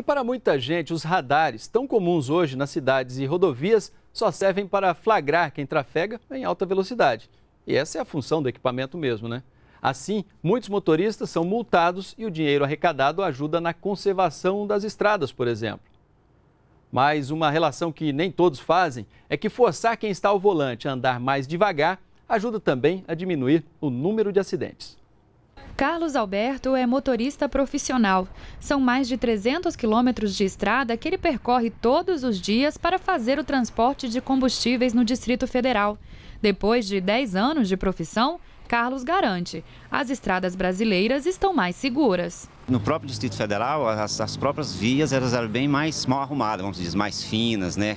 E para muita gente, os radares, tão comuns hoje nas cidades e rodovias, só servem para flagrar quem trafega em alta velocidade. E essa é a função do equipamento mesmo, né? Assim, muitos motoristas são multados e o dinheiro arrecadado ajuda na conservação das estradas, por exemplo. Mas uma relação que nem todos fazem é que forçar quem está ao volante a andar mais devagar ajuda também a diminuir o número de acidentes. Carlos Alberto é motorista profissional. São mais de 300 quilômetros de estrada que ele percorre todos os dias para fazer o transporte de combustíveis no Distrito Federal. Depois de 10 anos de profissão, Carlos garante: as estradas brasileiras estão mais seguras. No próprio Distrito Federal, as, as próprias vias elas eram bem mais mal arrumadas, vamos dizer, mais finas, né?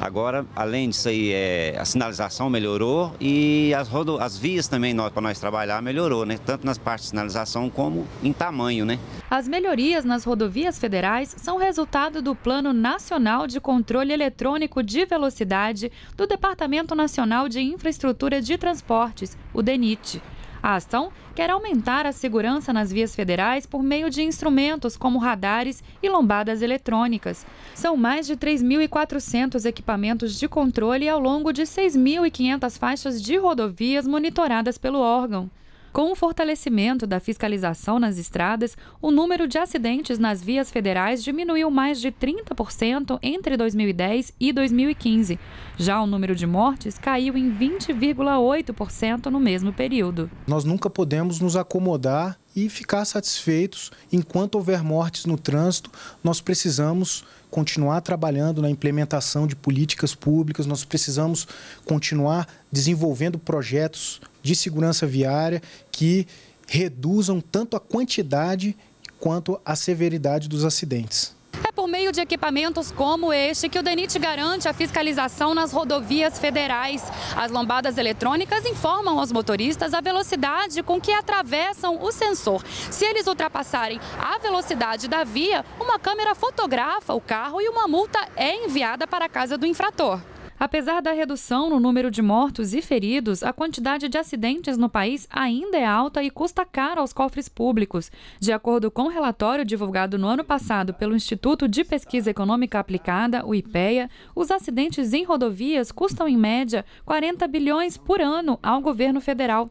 Agora, além disso aí, é, a sinalização melhorou e as, rodo, as vias também para nós trabalhar melhorou, né? Tanto nas partes de sinalização como em tamanho, né? As melhorias nas rodovias federais são resultado do Plano Nacional de Controle Eletrônico de Velocidade do Departamento Nacional de Infraestrutura de Transportes, o DENIT. A ação quer aumentar a segurança nas vias federais por meio de instrumentos como radares e lombadas eletrônicas. São mais de 3.400 equipamentos de controle ao longo de 6.500 faixas de rodovias monitoradas pelo órgão. Com o fortalecimento da fiscalização nas estradas, o número de acidentes nas vias federais diminuiu mais de 30% entre 2010 e 2015. Já o número de mortes caiu em 20,8% no mesmo período. Nós nunca podemos nos acomodar e ficar satisfeitos. Enquanto houver mortes no trânsito, nós precisamos continuar trabalhando na implementação de políticas públicas, nós precisamos continuar desenvolvendo projetos de segurança viária que reduzam tanto a quantidade quanto a severidade dos acidentes. É por meio de equipamentos como este que o DENIT garante a fiscalização nas rodovias federais. As lombadas eletrônicas informam aos motoristas a velocidade com que atravessam o sensor. Se eles ultrapassarem a velocidade da via, uma câmera fotografa o carro e uma multa é enviada para a casa do infrator. Apesar da redução no número de mortos e feridos, a quantidade de acidentes no país ainda é alta e custa caro aos cofres públicos. De acordo com o um relatório divulgado no ano passado pelo Instituto de Pesquisa Econômica Aplicada, o IPEA, os acidentes em rodovias custam em média 40 bilhões por ano ao governo federal.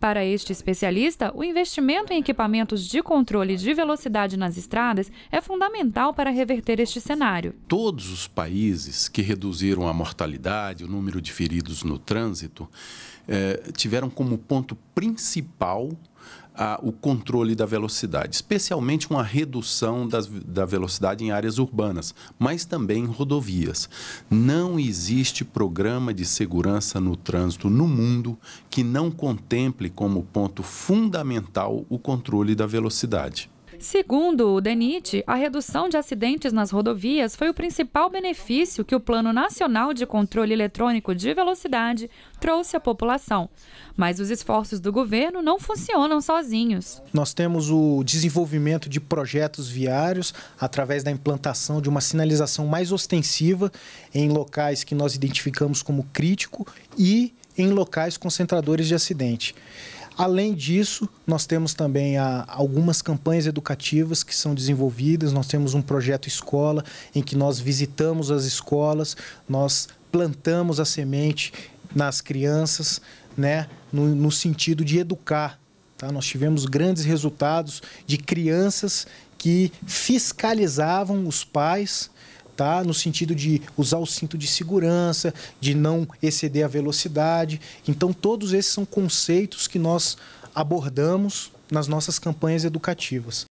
Para este especialista, o investimento em equipamentos de controle de velocidade nas estradas é fundamental para reverter este cenário. Todos os países que reduziram a mortalidade, o número de feridos no trânsito, eh, tiveram como ponto principal a, o controle da velocidade, especialmente uma redução das, da velocidade em áreas urbanas, mas também em rodovias. Não existe programa de segurança no trânsito no mundo que não contemple como ponto fundamental o controle da velocidade. Segundo o DENIT, a redução de acidentes nas rodovias foi o principal benefício que o Plano Nacional de Controle Eletrônico de Velocidade trouxe à população. Mas os esforços do governo não funcionam sozinhos. Nós temos o desenvolvimento de projetos viários através da implantação de uma sinalização mais ostensiva em locais que nós identificamos como crítico e em locais concentradores de acidente. Além disso, nós temos também a, ah, algumas campanhas educativas que são desenvolvidas. Nós temos um projeto escola em que nós visitamos as escolas, nós plantamos a semente nas crianças, né, no, no sentido de educar. Tá? Nós tivemos grandes resultados de crianças que fiscalizavam os pais tá? No sentido de usar o cinto de segurança, de não exceder a velocidade. Então, todos esses são conceitos que nós abordamos nas nossas campanhas educativas.